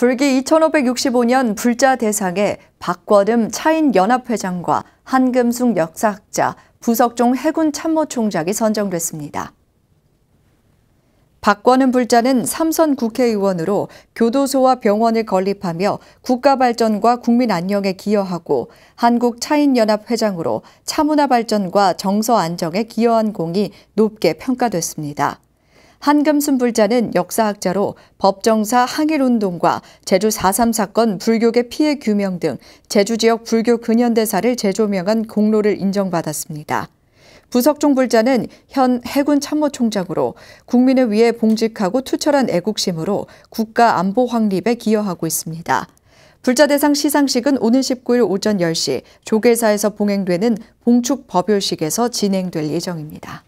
불기 2565년 불자 대상에 박권음 차인연합회장과 한금숙 역사학자, 부석종 해군 참모총장이 선정됐습니다. 박권은 불자는 삼선 국회의원으로 교도소와 병원을 건립하며 국가 발전과 국민 안녕에 기여하고 한국 차인연합 회장으로 차문화 발전과 정서 안정에 기여한 공이 높게 평가됐습니다. 한금순불자는 역사학자로 법정사 항일운동과 제주 4.3 사건 불교계 피해 규명 등 제주 지역 불교 근현대사를 재조명한 공로를 인정받았습니다. 부석종 불자는 현 해군 참모총장으로 국민을 위해 봉직하고 투철한 애국심으로 국가 안보 확립에 기여하고 있습니다. 불자대상 시상식은 오는 19일 오전 10시 조계사에서 봉행되는 봉축 법요식에서 진행될 예정입니다.